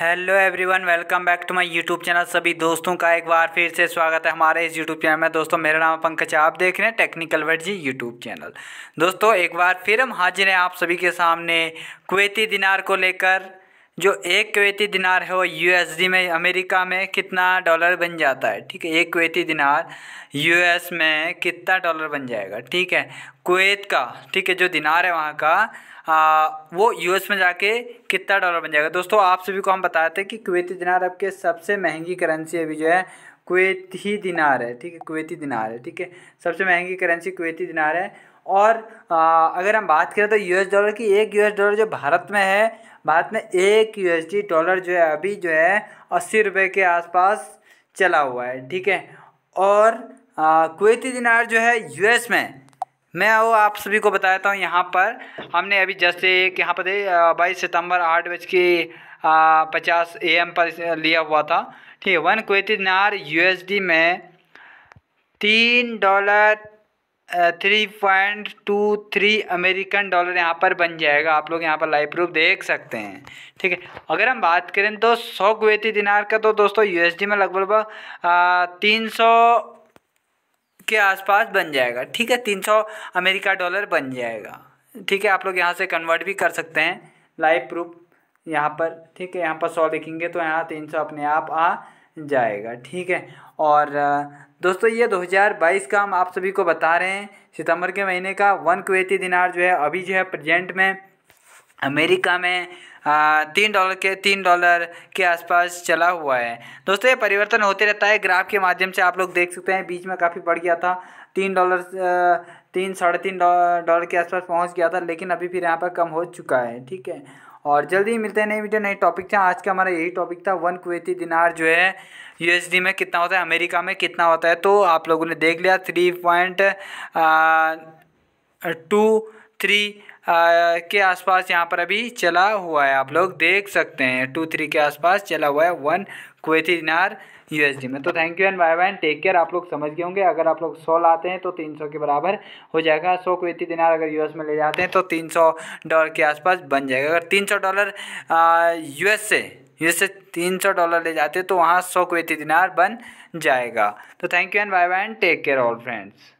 Hello everyone welcome back to my YouTube channel सभी दोस्तों का एक बार फिर से स्वागत है हमारे इस यूट्यूब चैनल में दोस्तों मेरा नाम पंकज आप देख रहे हैं टेक्निकल वर्जी यूट्यूब चैनल दोस्तों एक बार फिर हम हाजिर हैं आप सभी के सामने कुवैती दिनार को लेकर जो एक क्वेती दिनार है वो यूएसडी में अमेरिका में कितना डॉलर बन जाता है ठीक है एक कुवैती दिनार यूएस में कितना डॉलर बन जाएगा ठीक है कुवैत का ठीक है जो दिनार है वहाँ का आ, वो यूएस में जाके कितना डॉलर बन जाएगा दोस्तों आप सभी को हम बताते हैं कि कुवैती दिनार अब के सबसे महंगी करेंसी अभी जो है कुवैती दिनार है ठीक है कुवैती दिनार है ठीक है सबसे महंगी करेंसी कुवैती दिनार है और आ, अगर हम बात करें तो यूएस डॉलर की एक यूएस डॉलर जो भारत में है भारत में एक यूएसडी डॉलर जो है अभी जो है अस्सी रुपये के आसपास चला हुआ है ठीक है और कुवैती दिनार जो है यूएस में मैं वो आप सभी को बताता हूँ यहाँ पर हमने अभी जस्ट एक यहाँ पर बाईस सितंबर आठ बज के पचास ए एम पर लिया हुआ था ठीक है वन कुवैती दिनार यूएसडी में तीन dollar three point two three American dollar यहाँ पर बन जाएगा आप लोग यहाँ पर लाइव प्रूफ देख सकते हैं ठीक है अगर हम बात करें तो सौ कुवैती दिनार का तो दोस्तों यूएसडी में लगभग लगभग तीन सौ के आसपास बन जाएगा ठीक है तीन सौ अमेरिका डॉलर बन जाएगा ठीक है आप लोग यहाँ से कन्वर्ट भी कर सकते हैं लाइव प्रूफ यहाँ पर ठीक है यहाँ पर सौ लिखेंगे तो यहाँ तीन सौ अपने आप आ जाएगा ठीक है और दोस्तों ये 2022 का हम आप सभी को बता रहे हैं सितंबर के महीने का वन कुवैती दिनार जो है अभी जो है प्रजेंट में अमेरिका में आ, तीन डॉलर के तीन डॉलर के आसपास चला हुआ है दोस्तों ये परिवर्तन होते रहता है ग्राफ के माध्यम से आप लोग देख सकते हैं बीच में काफ़ी बढ़ गया था तीन डॉलर तीन साढ़े तीन डॉलर के आसपास पहुंच गया था लेकिन अभी फिर यहाँ पर कम हो चुका है ठीक है और जल्दी ही मिलते हैं नई वीडियो नई टॉपिक था आज का हमारा यही टॉपिक था वन कुवैती दिनार जो है यूएसडी में कितना होता है अमेरिका में कितना होता है तो आप लोगों ने देख लिया थ्री पॉइंट टू थ्री के आसपास यहाँ पर अभी चला हुआ है आप हम्म। लोग देख सकते हैं टू थ्री के आसपास चला हुआ है वन यू दिनार डी में तो thank you and bye bye take care आप लोग समझ गए होंगे अगर आप लोग सौ लाते हैं तो तीन सौ के बराबर हो जाएगा सौ कुवैती दिनार अगर यूएस में ले जाते हैं तो तीन सौ डॉलर के आसपास बन जाएगा अगर तीन सौ डॉलर एस से एस से तीन सौ डॉलर ले जाते हैं तो वहाँ सौ कुवैती दिनार बन जाएगा तो thank you and bye bye take care all friends